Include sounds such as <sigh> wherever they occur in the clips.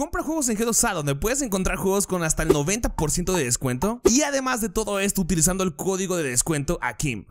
Compra juegos en G2A donde puedes encontrar juegos con hasta el 90% de descuento y además de todo esto utilizando el código de descuento AKIM.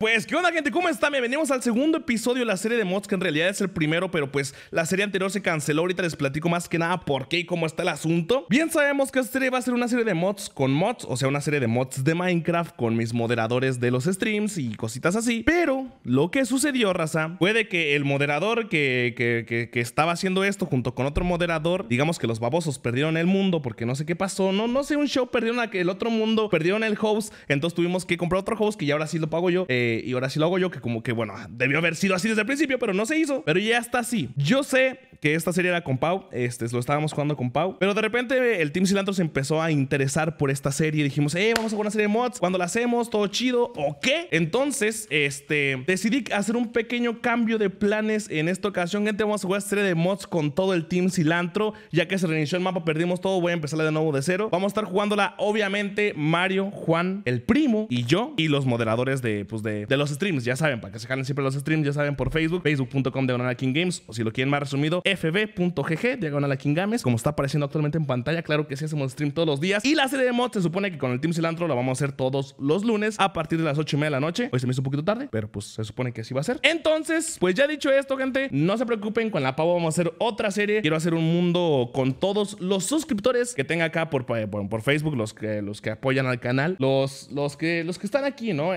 Pues, ¿qué onda, gente? ¿Cómo están? Bienvenidos al segundo episodio de la serie de mods, que en realidad es el primero, pero pues la serie anterior se canceló. Ahorita les platico más que nada por qué y cómo está el asunto. Bien sabemos que esta serie va a ser una serie de mods con mods, o sea, una serie de mods de Minecraft con mis moderadores de los streams y cositas así. Pero lo que sucedió, raza, Puede que el moderador que, que, estaba haciendo esto junto con otro moderador, digamos que los babosos perdieron el mundo porque no sé qué pasó, no, no sé, un show perdieron el otro mundo, perdieron el host, entonces tuvimos que comprar otro host que ya ahora sí lo pago yo. Eh, y ahora sí lo hago yo, que como que, bueno, debió haber sido así desde el principio, pero no se hizo. Pero ya está así. Yo sé que esta serie era con Pau, este, lo estábamos jugando con Pau, pero de repente eh, el Team Cilantro se empezó a interesar por esta serie, dijimos, eh, vamos a jugar una serie de mods, cuando la hacemos, todo chido, ¿o qué? Entonces, este, decidí hacer un pequeño cambio de planes en esta ocasión, gente, vamos a jugar serie de mods con todo el Team Cilantro, ya que se reinició el mapa, perdimos todo, voy a empezarla de nuevo de cero, vamos a estar jugándola, obviamente, Mario, Juan, el primo y yo, y los moderadores de, pues, de, de los streams, ya saben, para que se jalen siempre los streams, ya saben, por Facebook, facebook.com de King Games, o si lo quieren más resumido, fb.gg, diagonal a Games como está apareciendo actualmente en pantalla. Claro que sí, hacemos stream todos los días. Y la serie de mods se supone que con el Team Cilantro la vamos a hacer todos los lunes a partir de las 8 y media de la noche. Hoy se me hizo un poquito tarde, pero pues se supone que sí va a ser. Entonces, pues ya dicho esto, gente, no se preocupen, con la Pau vamos a hacer otra serie. Quiero hacer un mundo con todos los suscriptores que tenga acá por, por, Facebook, los que, los que apoyan al canal, los, los, que, los que están aquí, ¿no?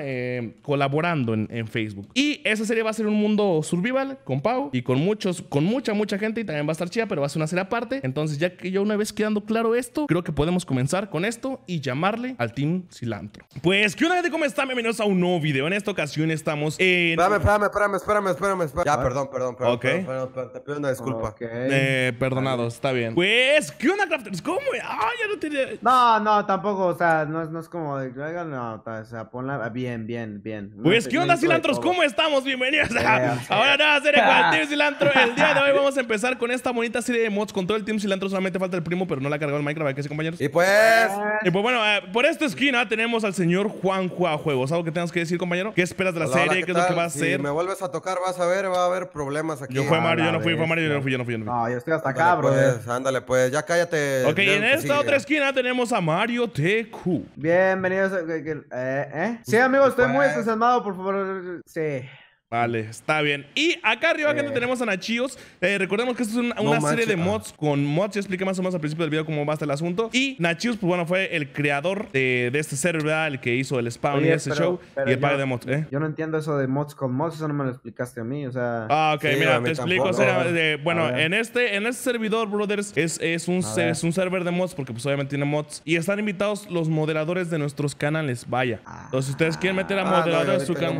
colaborando en, en, Facebook. Y esa serie va a ser un mundo survival con Pau y con muchos, con mucha, mucha gente y también va a estar chida, pero va a ser una serie aparte. Entonces, ya que yo una vez quedando claro esto, creo que podemos comenzar con esto y llamarle al Team Cilantro. Pues, ¿qué onda, gente? ¿Cómo están? Bienvenidos a un nuevo video. En esta ocasión estamos en... Espérame, espérame, espérame, espérame, espérame. espérame. Ya, ah. perdón, perdón, perdón. Ok. Perdón, perdón, te pido una disculpa. Eh, perdonado, está bien. Pues, ¿qué onda, Crafters? ¿Cómo? Ah, ya no tiene... No, no, tampoco, o sea, no, no es como... De... No, o sea, ponla ah, bien, bien, bien. Pues, ¿qué onda, Cilantros? ¿Cómo estamos? Bienvenidos eh, a... <laughs> Ahora nada, a con el Team Cilantro. El día de hoy <laughs> vamos a empezar empezar con esta bonita serie de mods con todo el Team Cilantro. Solamente falta el primo, pero no la ha cargado el Minecraft. que sí, compañeros? Y pues... Y pues bueno, eh, por esta esquina tenemos al señor Juan Juá Juegos. ¿Algo que tengas que decir, compañero? ¿Qué esperas de la serie? ¿Qué, es lo que va a hacer? Si me vuelves a tocar, vas a ver, va a haber problemas aquí. Yo fui Mario, yo no fui, fue Mario, yo no fui, yo no fui. Yo no, fui. no, yo estoy hasta acá, bro. Pues, ándale, pues, ya cállate. Ok, en esta otra esquina tenemos a Mario TQ. Bienvenidos. A... Eh, eh, eh, Sí, amigo, estoy muy pues, entusiasmado, por favor. Sí. Vale, está bien. Y acá arriba, Que eh. tenemos a Nachios. Eh, recordemos que esto es una serie de mods con mods. Ya expliqué más o menos al principio del video cómo va hasta el asunto. Y Nachios, pues bueno, fue el creador de, este server, ¿verdad? El que hizo el spawn y ese show. y el par de mods, ¿eh? Yo no entiendo eso de mods con mods. Eso no me lo explicaste a mí, o sea... Ah, ok, mira, te explico. bueno, en este, en este servidor, brothers, es, un, es un server de mods porque pues obviamente tiene mods. Y están invitados los moderadores de nuestros canales, vaya. Ah. Entonces, si ustedes quieren meter a ah, moderadores su canal...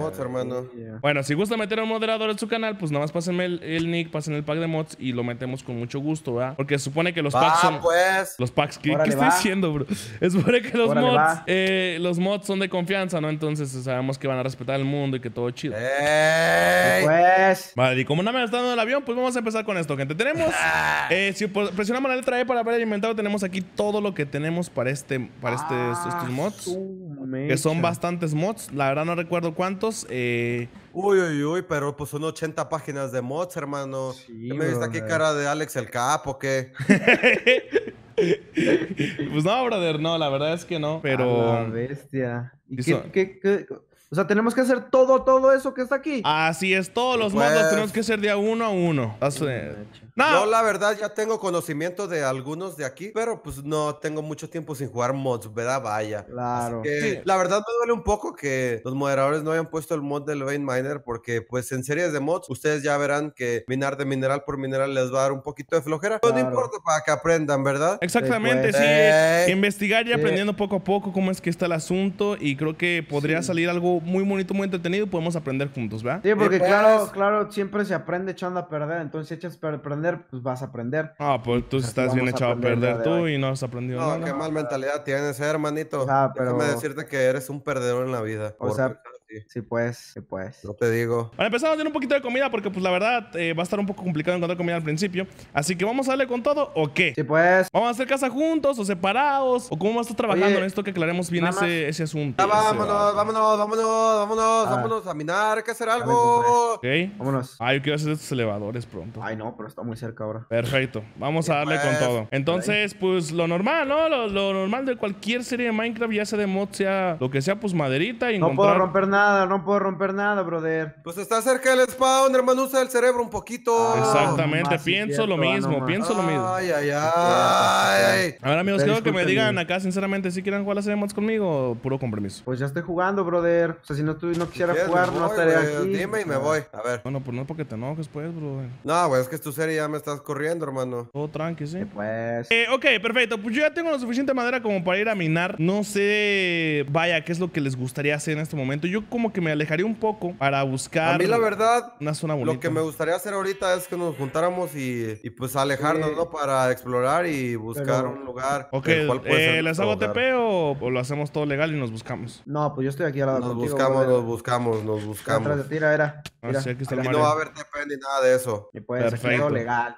Bueno, sí gusta meter a un moderador en su canal, pues nada más pásenme el, nick, pásenme el pack de mods y lo metemos con mucho gusto, ¿verdad? Porque supone que los packs son. pues! Los packs, ¿qué, ¿qué estoy diciendo, bro? <laughs> Es supone que los mods, eh, los mods son de confianza, ¿no? Entonces eh, sabemos que van a respetar el mundo y que todo chido. Pues. Vale, y como no me está dando el avión, pues vamos a empezar con esto, gente. Tenemos. <laughs> Ah. eh, si presionamos la letra E para ver el inventario, tenemos aquí todo lo que tenemos para este. Para este, ah, estos mods. Que son bastantes mods. La verdad no recuerdo cuántos. Eh. Uy, uy, uy, pero pues son 80 páginas de mods, hermano. Sí, ¿Qué me viste aquí cara de Alex el Capo, ¿qué? <laughs> pues no, brother, no, la verdad es que no. Pero. bestia o sea, tenemos que hacer todo, todo eso que está aquí. Así es, todos los mods modos tenemos que hacer de a uno a uno. No. Yo, la verdad, ya tengo conocimiento de algunos de aquí, pero pues no tengo mucho tiempo sin jugar mods, ¿verdad? Vaya. Claro. La verdad, me duele un poco que los moderadores no hayan puesto el mod del Vein Miner, porque pues en series de mods, ustedes ya verán que minar de mineral por mineral les va a dar un poquito de flojera. Pero pues, no importa para que aprendan, ¿verdad? Exactamente, sí. Investigar y aprendiendo poco a poco cómo es que está el asunto y creo que podría salir algo muy bonito, muy entretenido y podemos aprender juntos, ¿verdad? Sí, porque claro, pues- claro, siempre se aprende echando a perder. Entonces, si echas a aprender pues vas a aprender. Ah, pues tú estás bien echado a perder, tú y no has aprendido nada. No, qué mal mentalidad tienes, eh, hermanito. Ah, Déjame decirte que eres un perdedor en la vida. O sea, sí. pues, sí, pues. No te digo. Bueno, empezamos a un poquito de comida porque, pues, la verdad, eh, va a estar un poco complicado encontrar comida al principio. Así que vamos a darle con todo o qué? Sí, pues. ¿Vamos a hacer casa juntos o separados? ¿O cómo vas a estar trabajando en esto que aclaremos bien ese, ese, asunto? vámonos, vámonos, vámonos, vámonos, ah. vámonos, a minar, hay que hacer algo. Ok. Vámonos. Ay, yo quiero hacer estos elevadores pronto. Ay, no, pero está muy cerca ahora. Perfecto. Vamos a darle con pues. todo. Entonces, pues, lo normal, ¿no? Lo, normal de cualquier serie de Minecraft, ya sea de mod, sea lo que sea, pues maderita y No puedo romper nada no puedo romper nada, brother. Pues está cerca del spawn, hermano, usa el cerebro un poquito. Ah, Exactamente, pienso lo mismo, pienso lo mismo. Ay, ay, ay. Ahora, amigos, quiero que me digan acá, sinceramente, si quieren jugar las mods conmigo, puro compromiso. Pues ya estoy jugando, brother. O sea, si no, tú, no quisiera jugar, no estaría aquí. Dime y me ah. voy, a ver. Bueno, pues no es porque te enojes, pues, brother. No, güey, es que tu serie ya me estás corriendo, hermano. Todo tranqui, sí. pues. Eh, ok, perfecto. Pues yo ya tengo la suficiente madera como para ir a minar. No sé, vaya, qué es lo que les gustaría hacer en este momento. Yo como que me alejaría un poco para buscar. A mí, la verdad, una Lo que me gustaría hacer ahorita es que nos juntáramos y, pues alejarnos, ¿no? Para explorar y buscar un lugar. Ok, el cual eh, ¿les hago TP o, lo hacemos todo legal y nos buscamos? No, pues yo estoy aquí ahora. Nos buscamos, nos buscamos, nos buscamos. Atrás de tira, era. Ah, aquí, no va a haber TP ni nada de eso. Y puede perfecto. ser legal.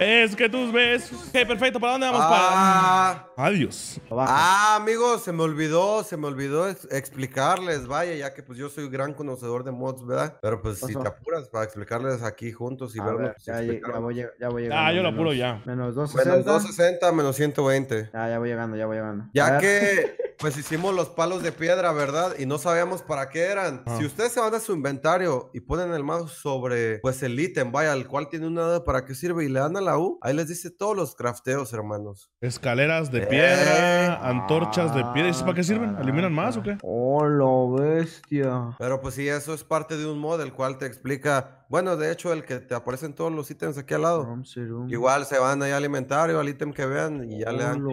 Es que tus ves Ok, perfecto. ¿Para dónde vamos? Para... Ah. Adiós. Ah, amigos, se me olvidó, se me olvidó explicarles, vaya, ya que pues yo soy gran conocedor de mods, ¿verdad? Pero pues si te apuras para explicarles aquí juntos y vernos. Pues, ya, ya, voy, ya ah, voy llegando. Ah, yo lo apuro ya. Menos 260. Menos 260, menos 120. Ah, ya voy llegando, ya voy llegando. Ya que <laughs> pues hicimos los palos de piedra, ¿verdad? Y no sabíamos para qué eran. Si ustedes se van a su inventario y ponen el mouse sobre, pues el ítem, vaya, el cual tiene una para qué sirve y le dan a la U, ahí les dice todos los crafteos, hermanos. Escaleras de eh, piedra, ah. antorchas de piedra. ¿Y para qué sirven? ¿Eliminan más o qué? Oh, la bestia. Pero pues sí, eso es parte de un mod el cual te explica bueno, de hecho, el que te aparecen todos los ítems aquí al lado. Igual se van ahí al inventario, al ítem que vean y ya le dan.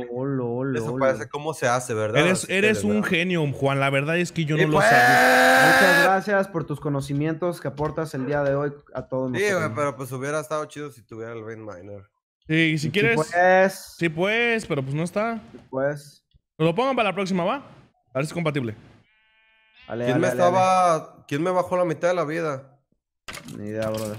Eso parece cómo se hace, ¿verdad? Eres, este, un genio, Juan. La verdad es que yo no lo sabía. Muchas gracias por tus conocimientos que aportas el día de hoy a todos Sí, pero pues hubiera estado chido si tuviera el Rain Miner. Sí, si quieres. Sí, pues. Sí, pues, pero pues no está. pues. lo pongan para la próxima, ¿va? A ver si es compatible. ¿Quién, me estaba... ¿Quién me bajó la mitad de la vida? Ni idea, brother.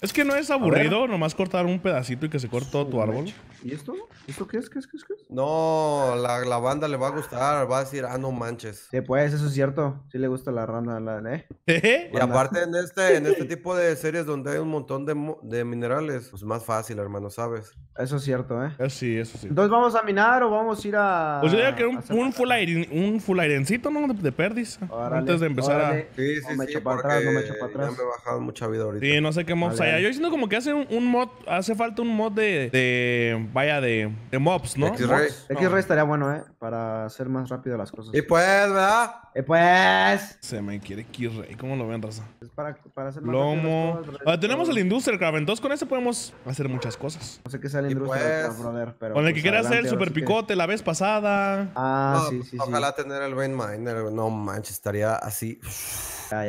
Es que no es aburrido nomás cortar un pedacito y que se corte todo tu árbol. ¿Y esto? ¿Esto qué es? ¿Qué es? ¿Qué es? ¿Qué es? No, la, banda le va a gustar, va a decir, ah, no manches. Sí, pues, eso es cierto. Sí le gusta la rana, la, ¿eh? ¿Eh? Y aparte en este, <laughs> en este tipo de series donde hay un montón de, de minerales, pues más fácil, hermano, ¿sabes? Eso es cierto, ¿eh? ¿eh? sí, eso sí. Entonces, ¿vamos a minar o vamos a ir a...? Pues yo diría que un, un full, un full airencito, ¿no? De, de perdis. antes de empezar a... Sí, sí, no me sí, echo para atrás, no me echo para atrás. Ya me he bajado mucha vida ahorita. Sí, no sé qué mobs hay. Yo diciendo como que hace un, mod, hace falta un mod de vaya de, mobs, ¿no? X-Ray. X-Ray estaría bueno, ¿eh? Para hacer más rápido las cosas. Y pues, ¿verdad? Y pues. Se me quiere X-Ray. ¿Cómo lo ven, raza? Es para, para hacer más Lomo. Ah, rápido tenemos el Industrial Crab, Entonces, con ese podemos hacer muchas cosas. No sé qué sea el Industrial pues, brother, pero. Con el que pues, quería hacer el Super Picote la vez pasada. Ah, sí, sí. Ojalá tener el Vein Miner. No manches, estaría así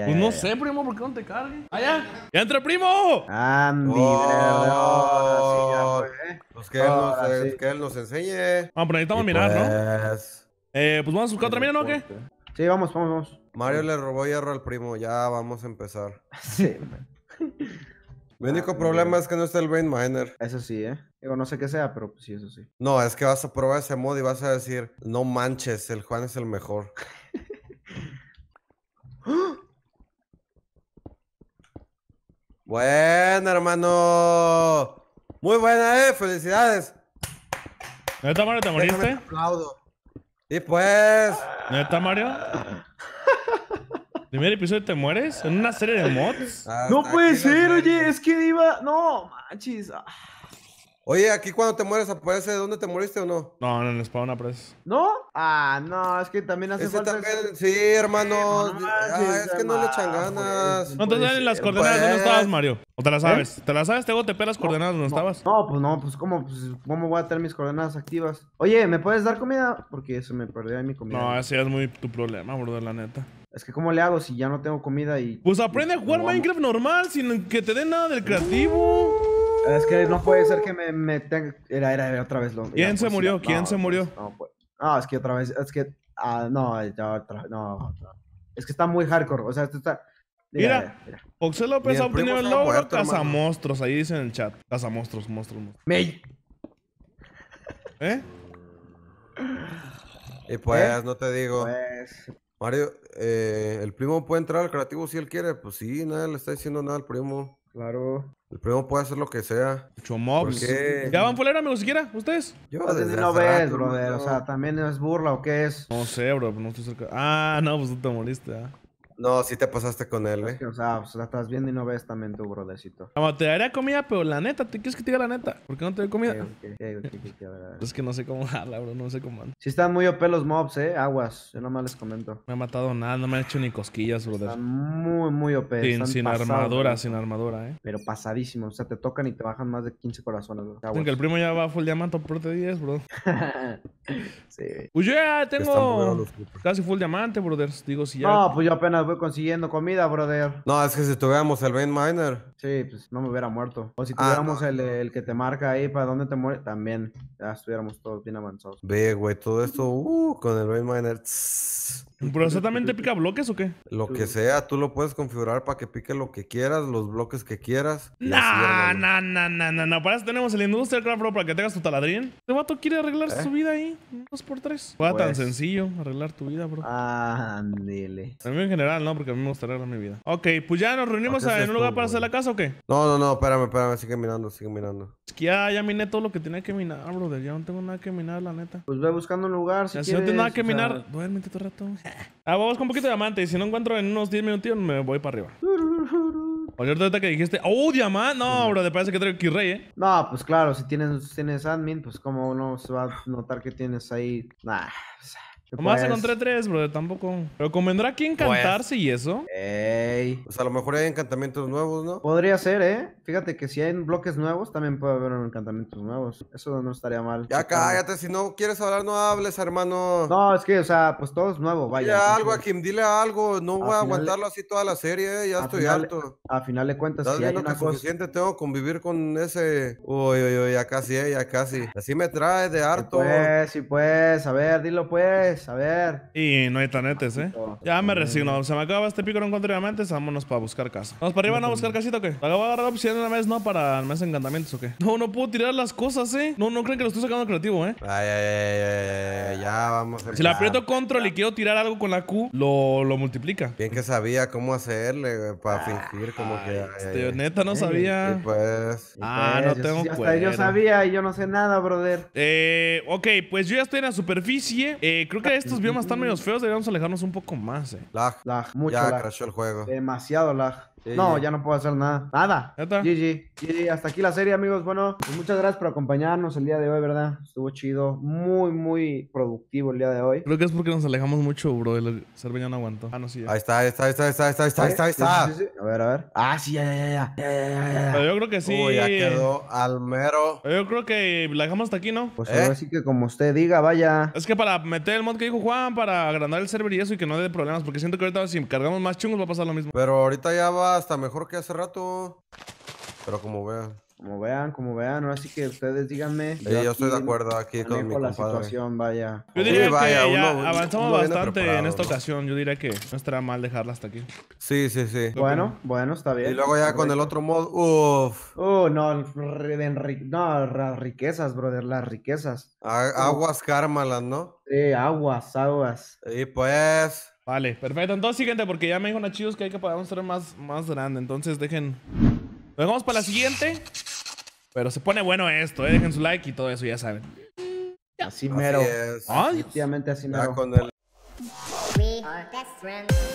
pues no sé, primo, ¿por qué no te cargue? ¡Allá! Ah, ¡Ya entra, primo! ¡Andy! Ah, oh, sí, pues que, él nos, que él nos enseñe. Vamos, ah, pero necesitamos mirar, ¿no? Pues, eh, pues vamos a buscar otra mina, ¿no? ¿Qué? Sí, vamos, vamos, vamos. Mario le robó hierro al primo, ya vamos a empezar. <laughs> sí, Mi único problema es que no está el Brain Miner. Eso sí, ¿eh? Digo, no sé qué sea, pero pues sí, eso sí. No, es que vas a probar ese mod y vas a decir, no manches, el Juan es el mejor. <laughs> <laughs> ¡Bueno, hermano. Muy buena, eh. Felicidades. ¿Neta, Mario, te moriste? aplaudo. Y pues. ¿Neta, Mario? ¿Primer episodio te mueres? ¿En una serie de mods? Ah, no puede ser, oye. Es que iba. No, manches. Ah. Oye, aquí cuando te mueres aparece dónde te moriste o no. No, no, en el spawn aparece. ¿No? Ah, no, es que también hace falta. Sí, hermano. ah, es que no le echan ganas. Pues, no te salen las eh, coordenadas donde pues. estabas, Mario. ¿O te las ¿Eh? sabes? ¿Te las sabes? Te te las coordenadas donde estabas. No, pues no, pues ¿cómo, pues cómo voy a tener mis coordenadas activas. Oye, ¿me puedes dar comida? Porque se me perdió mi comida. No, ese es muy tu problema, bro, la neta. Es que ¿cómo le hago si ya no tengo comida y... Pues aprende a jugar Minecraft normal sin que te den nada del creativo. Es que no puede ser que me, me tenga... Era, era, era otra vez lo... ¿Quién pues, se murió? ¿Quién se murió? No, pues, es que otra vez, es que... Ah, no, ya otra no, no. Es que está muy hardcore, o sea, esto está... Mira, Oxel López ha obtenido el logro Monstruos, ahí dice en el chat. casa monstruos, monstruos. Mey ¿Eh? Y pues, ¿Eh? no te digo. Pues... Mario, eh, ¿el primo puede entrar al creativo si él quiere? Pues sí, nada, le está diciendo nada al primo. Claro. El primo puede hacer lo que sea. mobs. ¿Ya van fuller, amigos, siquiera? ¿Ustedes? Yo pues desde no ves, brother. O sea, ¿también es burla o qué es? No sé, bro. No estoy cerca. Ah, no, pues tú te moliste. Ah. No, sí te pasaste con él, eh. O sea, pues, la estás viendo y no ves también tu brodecito. te daría comida, pero la neta, ¿te quieres que te diga la neta? ¿Por qué no te doy comida? es que no sé cómo <laughs> hablar, bro, no sé cómo anda. Sí están muy OP los mobs, eh, aguas, yo nomás les comento. Me ha matado nada, no me han hecho ni cosquillas, brother. Están muy, muy OP. Sin, sin armadura, sin armadura, eh. Pero pasadísimo, o sea, te tocan y te bajan más de 15 corazones, bro. que el primo ya va full diamante por 10, bro. <laughs> Sí. Pues ya tengo casi full diamante, brother Digo, si No, pues yo apenas voy consiguiendo comida, brother. No, es que si tuviéramos el Vein Miner. Sí, pues no me hubiera muerto. O si ah, tuviéramos el, que te marca ahí para dónde te muere, también. Ya estuviéramos todos bien avanzados. Ve, güey, todo esto, uh, con el Vein Miner. ¿Pero eso pica bloques o qué? Lo que sea, tú lo puedes configurar para que pique lo que quieras, los bloques que quieras. No, no, no, no, no Para eso tenemos el Industrial Craft bro, para que tengas tu taladrín. Este vato quiere arreglar ¿Eh? su vida ahí. Dos por tres. Fue tan pues. sencillo arreglar tu vida, bro. Ándele. A mí en general, no, porque a mí me gusta arreglar mi vida. Ok, pues ya nos reunimos en un lugar para hacer la casa o qué? No, no, no, espérame, espérame, sigue mirando, sigue mirando. Es que ya, ya miné todo lo que tenía que minar, brother. Ya no tengo nada que minar, la neta. Pues voy buscando un lugar, si no tengo nada que minar, sea... duérmete todo el rato. <laughs> ah, vamos con un poquito de diamante. Y si no encuentro en unos 10 minutos, me voy para arriba. Oye, ahorita que dijiste, oh, diamante! no, bro, te parece que traigo rey ¿eh? No, pues claro, si tienes, tienes admin, pues como uno se va a notar que tienes ahí. Nah, o hacen un 3-3, bro? tampoco. Pero convendrá aquí encantarse pues. y eso. Ey. Pues a lo mejor hay encantamientos nuevos, ¿no? Podría ser, ¿eh? Fíjate que si hay bloques nuevos, también puede haber encantamientos nuevos. Eso no estaría mal. Ya cállate, si no quieres hablar, no hables, hermano. No, es que, o sea, pues todo es nuevo, vaya. Dile algo a Kim, dile algo. No voy a aguantarlo así toda la serie, eh, ya estoy harto alto. A final de cuentas, si hay una que cosa... suficiente tengo que convivir con ese... Uy, uy, uy, ya casi, eh, ya casi. Así me trae de harto. pues, sí, pues. A ver, dilo, pues. Pues, a ver. Y no hay tanetes, ¿eh? Ya me resigno. Mm. Se me acaba este pico, no encuentro diamantes. Vámonos para buscar casa. Vamos para arriba, a buscar casita, ¿o qué? Acabo de agarrar opción una vez, ¿no? Para el de encantamientos, ¿o qué? No, no puedo tirar las cosas, ¿eh? No, no creen que lo estoy sacando creativo, ¿eh? ay, ay, ay, ay. Si le aprieto control y quiero tirar algo con la Q, lo, multiplica. Bien que sabía cómo hacerle para ah, fingir como que... Este, neta, no sabía. pues... ah, pues, no tengo yo, hasta yo sabía y yo no sé nada, brother. Eh, ok, pues yo ya estoy en la superficie. Eh, creo que estos biomas están medio feos. Deberíamos alejarnos un poco más, eh. Lag. Lag. Mucho ya crashó el juego. Demasiado lag no, ya no puedo hacer nada. Nada. GG. GG. Hasta aquí la serie, amigos. Bueno, pues muchas gracias por acompañarnos el día de hoy, ¿verdad? Estuvo chido. Muy, muy productivo el día de hoy. Creo que es porque nos alejamos mucho, bro. El server ya no aguantó. Ah, no, sí. Ahí está, ahí está, ahí está, ahí está, ahí está, está, está, A ver, a ver. Ah, sí, ya, ya, ya. Pero yo creo que sí. ya quedó al mero. yo creo que la dejamos hasta aquí, ¿no? Pues ¿Eh? ahora sí que como usted diga, vaya. Es que para meter el mod que dijo Juan, para agrandar el server y eso y que no dé problemas, porque siento que ahorita si cargamos más chungos va a pasar lo mismo. Pero ahorita ya va hasta mejor que hace rato. Pero como vean. Como vean, como vean, Así que ustedes díganme. yo, estoy de acuerdo aquí con mi compadre. la situación, vaya. Yo diría que avanzamos bastante en esta ocasión. Yo diría que no estará mal dejarla hasta aquí. Sí, sí, sí. Bueno, bueno, está bien. Y luego ya con el otro mod, uff. Uh, no, no, las riquezas, brother, las riquezas. Aguas, kármalas, ¿no? Sí, aguas, aguas. Y pues... Vale, perfecto. Entonces, siguiente, porque ya me dijo Nachidos que hay que poder más, más grande. Entonces, dejen. Nos vamos para la siguiente. Pero se pone bueno esto, ¿eh? Dejen su like y todo eso, ya saben. Así mero. Así mero.